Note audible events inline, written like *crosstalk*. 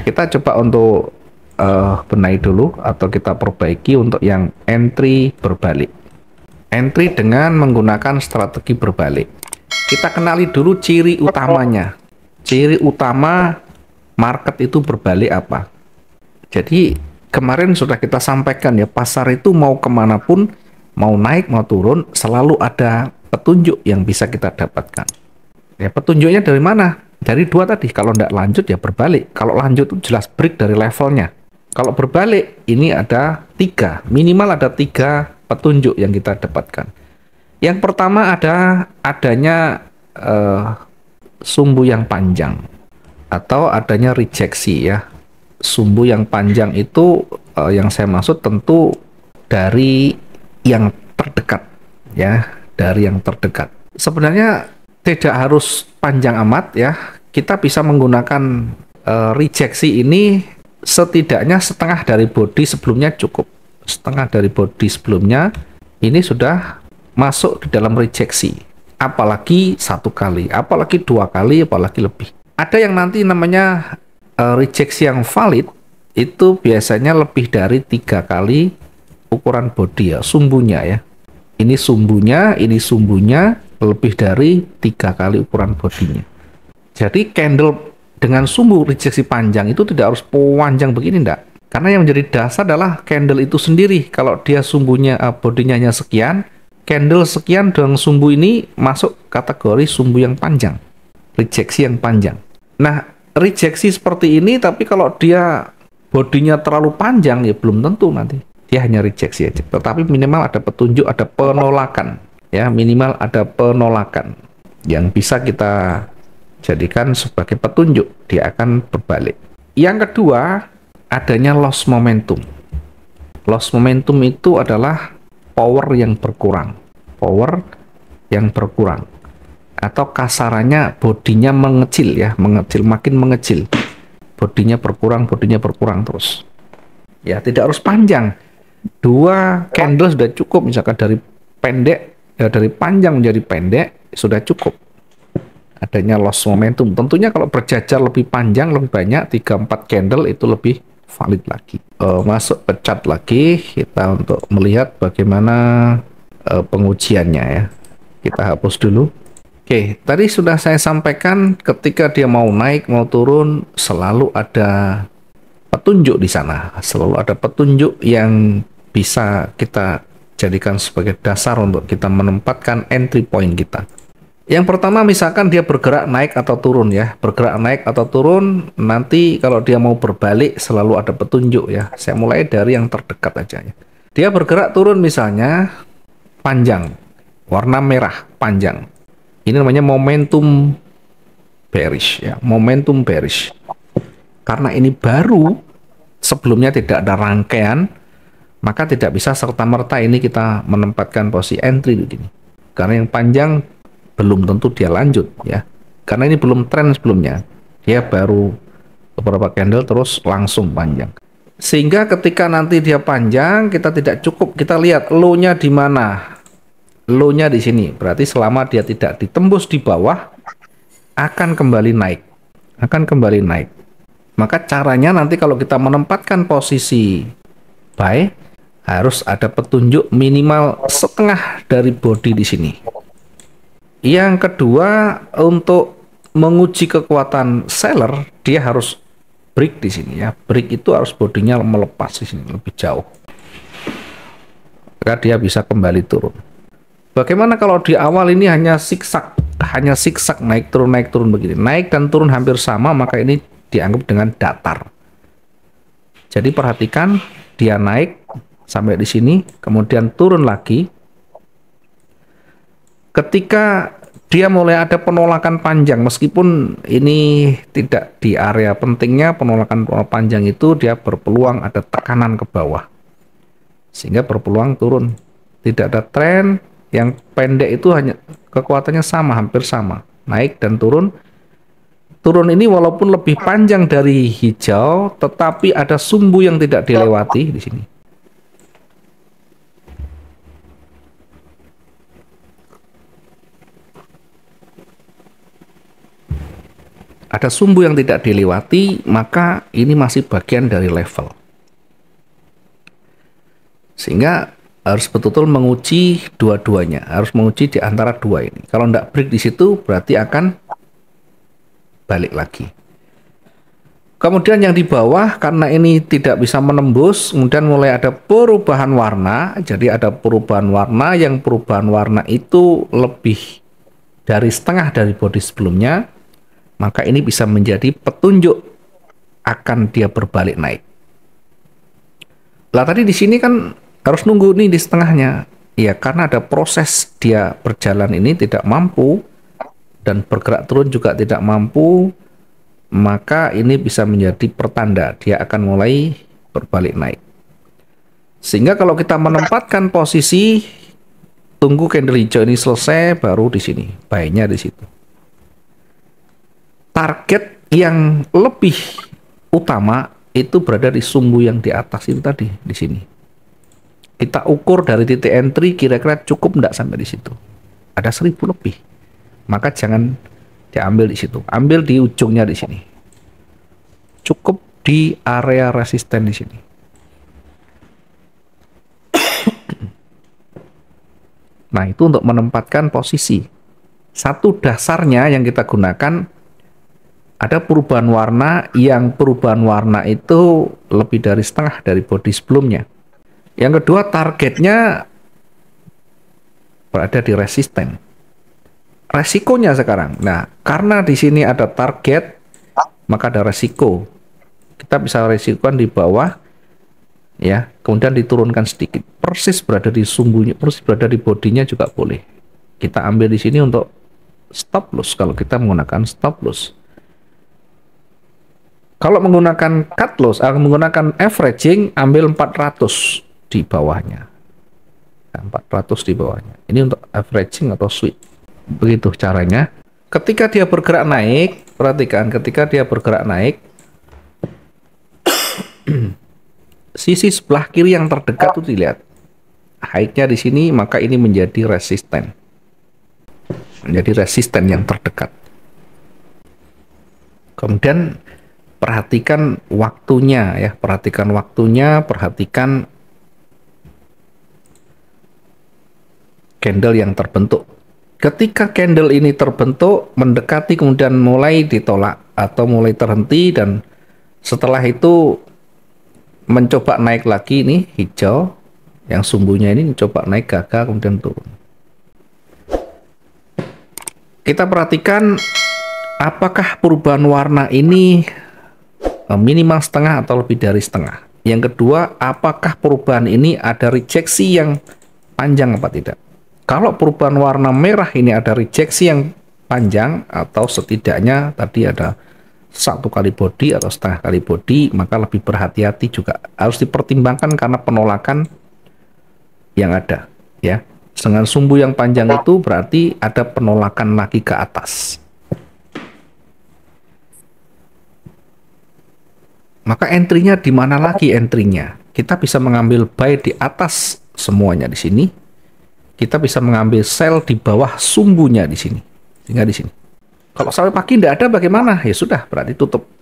Nah, kita coba untuk uh, benahi dulu atau kita perbaiki untuk yang entry berbalik. Entry dengan menggunakan strategi berbalik. Kita kenali dulu ciri utamanya. Ciri utama market itu berbalik apa. Jadi kemarin sudah kita sampaikan ya pasar itu mau kemana pun, mau naik mau turun selalu ada petunjuk yang bisa kita dapatkan. Ya petunjuknya dari mana? Dari dua tadi, kalau tidak lanjut ya berbalik. Kalau lanjut itu jelas break dari levelnya. Kalau berbalik, ini ada tiga, minimal ada tiga petunjuk yang kita dapatkan. Yang pertama ada adanya uh, sumbu yang panjang atau adanya rejeksi ya. Sumbu yang panjang itu uh, yang saya maksud tentu dari yang terdekat ya, dari yang terdekat. Sebenarnya tidak harus panjang amat ya. Kita bisa menggunakan uh, rejeksi ini setidaknya setengah dari body sebelumnya cukup. Setengah dari body sebelumnya ini sudah masuk di dalam rejeksi. Apalagi satu kali, apalagi dua kali, apalagi lebih. Ada yang nanti namanya uh, rejeksi yang valid itu biasanya lebih dari tiga kali ukuran body ya, sumbunya ya. Ini sumbunya, ini sumbunya, lebih dari tiga kali ukuran bodinya. Jadi candle dengan sumbu rejeksi panjang itu tidak harus panjang begini ndak? Karena yang menjadi dasar adalah candle itu sendiri. Kalau dia sumbunya uh, bodinya hanya sekian, candle sekian dengan sumbu ini masuk kategori sumbu yang panjang. Rejeksi yang panjang. Nah, rejeksi seperti ini tapi kalau dia bodinya terlalu panjang ya belum tentu nanti. Dia hanya rejeksi aja. Tetapi minimal ada petunjuk, ada penolakan ya minimal ada penolakan yang bisa kita jadikan sebagai petunjuk dia akan berbalik. Yang kedua, adanya loss momentum. Loss momentum itu adalah power yang berkurang. Power yang berkurang. Atau kasarannya bodinya mengecil ya, mengecil makin mengecil. Bodinya berkurang, bodinya berkurang terus. Ya, tidak harus panjang. Dua candle sudah cukup misalkan dari pendek ya dari panjang menjadi pendek sudah cukup adanya loss momentum. Tentunya kalau berjajar lebih panjang, lebih banyak, 3-4 candle itu lebih valid lagi. Uh, masuk pecat lagi, kita untuk melihat bagaimana uh, pengujiannya ya. Kita hapus dulu. Oke, tadi sudah saya sampaikan ketika dia mau naik, mau turun, selalu ada petunjuk di sana. Selalu ada petunjuk yang bisa kita jadikan sebagai dasar untuk kita menempatkan entry point kita. Yang pertama misalkan dia bergerak naik atau turun ya, bergerak naik atau turun, nanti kalau dia mau berbalik selalu ada petunjuk ya. Saya mulai dari yang terdekat aja ya. Dia bergerak turun misalnya panjang, warna merah panjang. Ini namanya momentum bearish ya, momentum bearish. Karena ini baru, sebelumnya tidak ada rangkaian, maka tidak bisa serta-merta ini kita menempatkan posisi entry di sini, Karena yang panjang belum tentu dia lanjut ya. Karena ini belum tren sebelumnya. Dia baru beberapa candle terus langsung panjang. Sehingga ketika nanti dia panjang, kita tidak cukup kita lihat low-nya di mana. Low-nya di sini. Berarti selama dia tidak ditembus di bawah akan kembali naik. Akan kembali naik. Maka caranya nanti kalau kita menempatkan posisi buy harus ada petunjuk minimal setengah dari body di sini. Yang kedua, untuk menguji kekuatan seller, dia harus break di sini ya. Break itu harus bodinya melepas di sini lebih jauh. Maka dia bisa kembali turun. Bagaimana kalau di awal ini hanya siksak, hanya siksak naik turun naik turun begini. Naik dan turun hampir sama, maka ini dianggap dengan datar. Jadi perhatikan dia naik sampai di sini, kemudian turun lagi. Ketika dia mulai ada penolakan panjang, meskipun ini tidak di area pentingnya, penolakan panjang itu dia berpeluang ada tekanan ke bawah, sehingga berpeluang turun. Tidak ada tren yang pendek itu hanya kekuatannya sama, hampir sama, naik dan turun. Turun ini walaupun lebih panjang dari hijau, tetapi ada sumbu yang tidak dilewati di sini ada sumbu yang tidak dilewati, maka ini masih bagian dari level. Sehingga harus betul-betul menguji dua-duanya, harus menguji di antara dua ini. Kalau tidak break di situ, berarti akan balik lagi. Kemudian yang di bawah karena ini tidak bisa menembus, kemudian mulai ada perubahan warna. Jadi ada perubahan warna yang perubahan warna itu lebih dari setengah dari body sebelumnya maka ini bisa menjadi petunjuk akan dia berbalik naik. Lah tadi di sini kan harus nunggu nih di setengahnya. Ya karena ada proses dia berjalan ini tidak mampu dan bergerak turun juga tidak mampu, maka ini bisa menjadi pertanda dia akan mulai berbalik naik. Sehingga kalau kita menempatkan posisi tunggu candle hijau ini selesai baru di sini, baiknya di situ target yang lebih utama itu berada di sumbu yang di atas itu tadi di sini. Kita ukur dari titik entry kira-kira cukup enggak sampai di situ. Ada seribu lebih. Maka jangan diambil di situ. Ambil di ujungnya di sini. Cukup di area resisten di sini. nah, itu untuk menempatkan posisi. Satu dasarnya yang kita gunakan ada perubahan warna yang perubahan warna itu lebih dari setengah dari body sebelumnya. Yang kedua targetnya berada di resisten. Resikonya sekarang. Nah, karena di sini ada target, maka ada resiko. Kita bisa resikokan di bawah ya, kemudian diturunkan sedikit. Persis berada di sumbunya, persis berada di bodinya juga boleh. Kita ambil di sini untuk stop loss kalau kita menggunakan stop loss kalau menggunakan cut loss, uh, menggunakan averaging, ambil 400 di bawahnya. 400 ya, di bawahnya. Ini untuk averaging atau sweep. Begitu caranya. Ketika dia bergerak naik, perhatikan ketika dia bergerak naik, *coughs* sisi sebelah kiri yang terdekat itu dilihat. Haiknya di sini, maka ini menjadi resisten. Menjadi resisten yang terdekat. Kemudian perhatikan waktunya ya, perhatikan waktunya, perhatikan candle yang terbentuk. Ketika candle ini terbentuk, mendekati kemudian mulai ditolak atau mulai terhenti dan setelah itu mencoba naik lagi ini hijau yang sumbunya ini mencoba naik gagal kemudian turun. Kita perhatikan apakah perubahan warna ini Eh, minimal setengah atau lebih dari setengah. Yang kedua, apakah perubahan ini ada rejeksi yang panjang apa tidak? Kalau perubahan warna merah ini ada rejeksi yang panjang atau setidaknya tadi ada satu kali body atau setengah kali body, maka lebih berhati-hati juga harus dipertimbangkan karena penolakan yang ada ya. Dengan sumbu yang panjang itu berarti ada penolakan lagi ke atas. Maka entry-nya di mana lagi entry-nya? Kita bisa mengambil buy di atas semuanya di sini. Kita bisa mengambil sell di bawah sumbunya di sini. Sehingga di sini. Kalau sampai pagi tidak ada bagaimana? Ya sudah, berarti tutup.